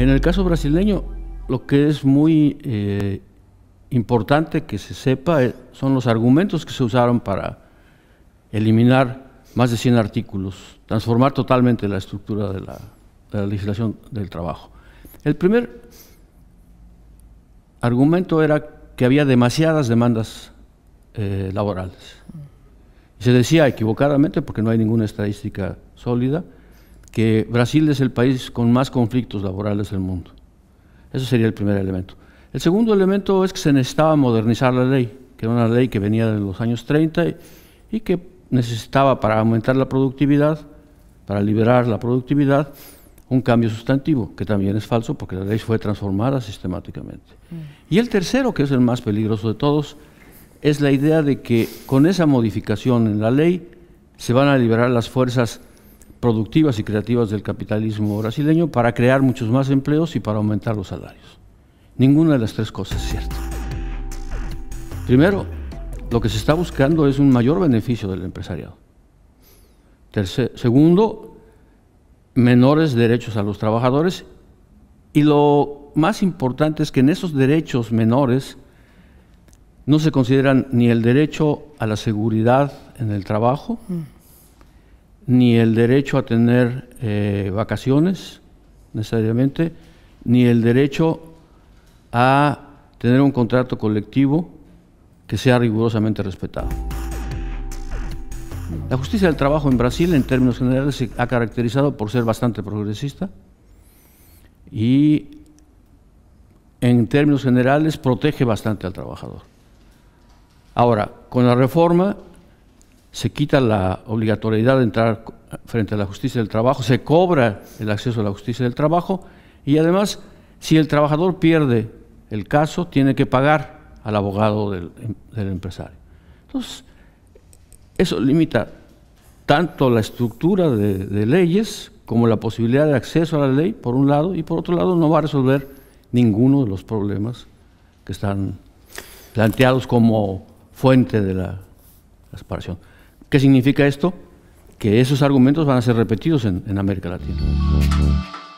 En el caso brasileño, lo que es muy eh, importante que se sepa eh, son los argumentos que se usaron para eliminar más de 100 artículos, transformar totalmente la estructura de la, legislación del trabajo. El primer argumento era que había demasiadas demandas eh, laborales. Y se decía equivocadamente, porque no hay ninguna estadística sólida, que Brasil es el país con más conflictos laborales del mundo. Ese sería el primer elemento. El segundo elemento es que se necesitaba modernizar la ley, que era una ley que venía de los años 30 y que necesitaba para aumentar la productividad, para liberar la productividad, un cambio sustantivo, que también es falso porque la ley fue transformada sistemáticamente. Mm. Y el tercero, que es el más peligroso de todos, es la idea de que con esa modificación en la ley se van a liberar las fuerzas productivas y creativas del capitalismo brasileño para crear muchos más empleos y para aumentar los salarios. Ninguna de las tres cosas es cierta. Primero, lo que se está buscando es un mayor beneficio del empresariado. segundo, menores derechos a los trabajadores. Y lo más importante es que en esos derechos menores no se consideran ni el derecho a la seguridad en el trabajo, mm ni el derecho a tener eh, vacaciones necesariamente, ni el derecho a tener un contrato colectivo que sea rigurosamente respetado. La justicia del trabajo en Brasil, en términos generales, se ha caracterizado por ser bastante progresista y, en términos generales, protege bastante al trabajador. Ahora, con la reforma se quita la obligatoriedad de entrar frente a la justicia del trabajo, se cobra el acceso a la justicia del trabajo y además, si el trabajador pierde el caso, tiene que pagar al abogado del, empresario. Entonces, eso limita tanto la estructura de leyes como la posibilidad de acceso a la ley, por un lado, y por otro lado, no va a resolver ninguno de los problemas que están planteados como fuente de la ¿Qué significa esto? Que esos argumentos van a ser repetidos en América Latina.